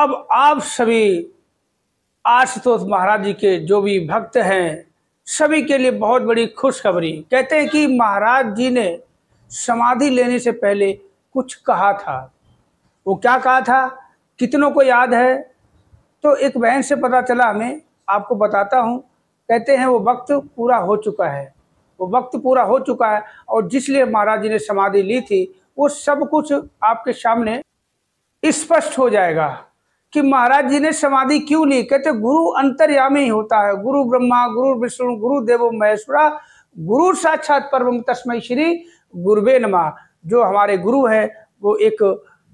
अब आप सभी आशुतोष महाराज जी के जो भी भक्त हैं सभी के लिए बहुत बड़ी खुशखबरी कहते हैं कि महाराज जी ने समाधि लेने से पहले कुछ कहा था वो क्या कहा था कितनों को याद है तो एक बहन से पता चला हमें आपको बताता हूँ कहते हैं वो वक्त पूरा हो चुका है वो वक्त पूरा हो चुका है और जिसलिए महाराज जी ने समाधि ली थी वो सब कुछ आपके सामने स्पष्ट हो जाएगा कि महाराज जी ने समाधि क्यों ली कहते गुरु अंतर्यामी होता है गुरु ब्रह्मा गुरु विष्णु गुरु देवो महेश्वरा गुरु साक्षात परम तस्मय श्री गुरुबे नमा जो हमारे गुरु हैं वो एक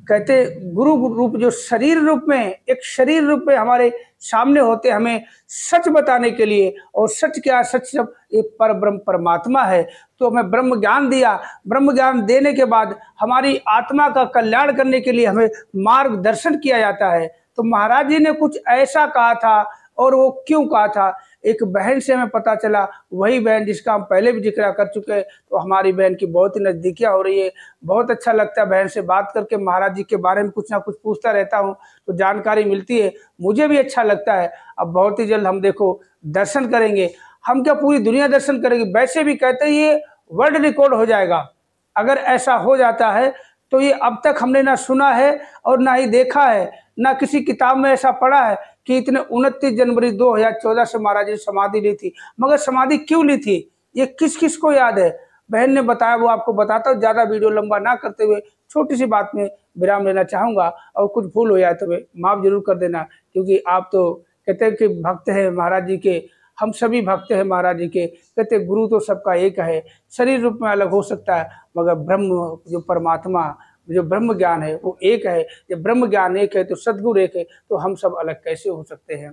कहते गुरु रूप जो शरीर रूप में एक शरीर रूप में हमारे सामने होते हमें सच बताने के लिए और सच क्या सच जब ये पर ब्रह्म परमात्मा है तो हमें ब्रह्म ज्ञान दिया ब्रह्म ज्ञान देने के बाद हमारी आत्मा का कल्याण करने के लिए हमें मार्गदर्शन किया जाता है तो महाराज जी ने कुछ ऐसा कहा था और वो क्यों कहा था एक बहन से हमें पता चला वही बहन जिसका हम पहले भी जिक्र कर चुके हैं तो हमारी बहन की बहुत ही नज़दीकियाँ हो रही है बहुत अच्छा लगता है बहन से बात करके महाराज जी के बारे में कुछ ना कुछ पूछता रहता हूँ तो जानकारी मिलती है मुझे भी अच्छा लगता है अब बहुत ही जल्द हम देखो दर्शन करेंगे हम क्या पूरी दुनिया दर्शन करेंगे वैसे भी कहते ही वर्ल्ड रिकॉर्ड हो जाएगा अगर ऐसा हो जाता है तो ये अब तक हमने ना सुना है और ना ही देखा है ना किसी किताब में ऐसा पढ़ा है कि इतने उनतीस जनवरी 2014 से महाराज ने समाधि ली थी मगर समाधि क्यों ली थी ये किस किस को याद है बहन ने बताया वो आपको बताता हूँ ज़्यादा वीडियो लंबा ना करते हुए छोटी सी बात में विराम लेना चाहूंगा और कुछ भूल हो जाए तो माफ़ जरूर कर देना क्योंकि आप तो कहते हैं कि भक्त हैं महाराज जी के हम सभी भक्त हैं महाराज जी के कहते गुरु तो सबका एक है शरीर रूप में अलग हो सकता है मगर ब्रह्म जो परमात्मा जो ब्रह्म ज्ञान है वो एक है जब ब्रह्म ज्ञान एक है तो सदगुरु एक है तो हम सब अलग कैसे हो सकते हैं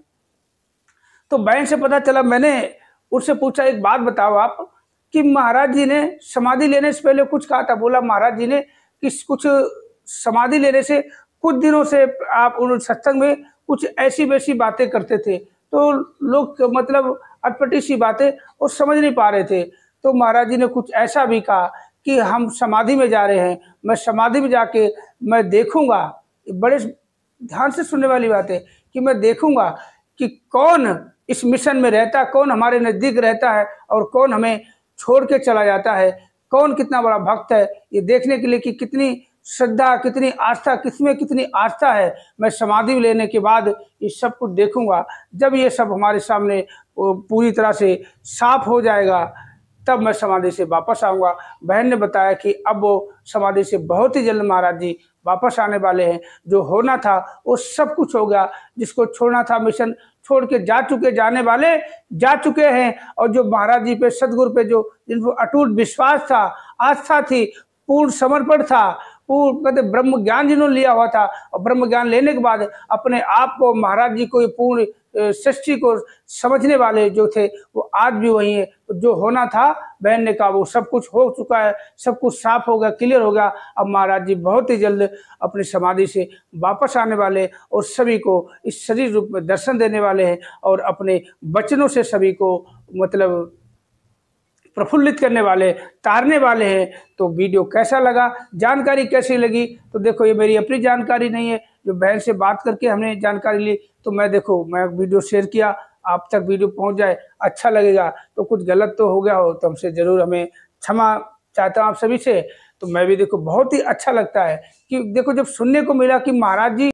तो बहन से पता चला मैंने उससे पूछा एक बात बताओ आप कि महाराज जी ने समाधि लेने से पहले कुछ कहा था बोला महाराज जी ने कि कुछ समाधि लेने से कुछ दिनों से आप उन सत्संग में कुछ ऐसी वैसी बातें करते थे तो लोग मतलब अटपटी सी बातें और समझ नहीं पा रहे थे तो महाराज जी ने कुछ ऐसा भी कहा कि हम समाधि में जा रहे हैं मैं समाधि में जाके मैं देखूंगा बड़े ध्यान से सुनने वाली बात है कि मैं देखूंगा कि कौन इस मिशन में रहता है कौन हमारे नज़दीक रहता है और कौन हमें छोड़ के चला जाता है कौन कितना बड़ा भक्त है ये देखने के लिए कि कितनी श्रद्धा कितनी आस्था किसमें कितनी आस्था है मैं समाधि लेने के बाद इस सब कुछ देखूंगा जब ये सब हमारे सामने पूरी तरह से साफ हो जाएगा तब मैं समाधि से वापस आऊंगा बहन ने बताया कि अब वो समाधि से बहुत ही जल्द महाराज जी वापस आने वाले हैं जो होना था वो सब कुछ हो गया जिसको छोड़ना था मिशन छोड़ के जा चुके जाने वाले जा चुके हैं और जो महाराज जी पे सदगुरु पे जो जिनको अटूट विश्वास था आस्था थी पूर्ण समर्पण था वो कहते ब्रह्म ज्ञान जिन्होंने लिया हुआ था और ब्रह्म ज्ञान लेने के बाद अपने आप को महाराज जी को पूर्ण सृष्टि को समझने वाले जो थे वो आज भी वही है तो जो होना था बहन ने कहा वो सब कुछ हो चुका है सब कुछ साफ हो गया क्लियर हो गया अब महाराज जी बहुत ही जल्द अपनी समाधि से वापस आने वाले और सभी को इस शरीर रूप में दर्शन देने वाले हैं और अपने वचनों से सभी को मतलब प्रफुल्लित करने वाले तारने वाले हैं तो वीडियो कैसा लगा जानकारी कैसी लगी तो देखो ये मेरी अपनी जानकारी नहीं है जो बहन से बात करके हमने जानकारी ली तो मैं देखो मैं वीडियो शेयर किया आप तक वीडियो पहुंच जाए अच्छा लगेगा तो कुछ गलत तो हो गया हो तो हमसे ज़रूर हमें क्षमा चाहता हूँ आप सभी से तो मैं भी देखो बहुत ही अच्छा लगता है कि देखो जब सुनने को मिला कि महाराज जी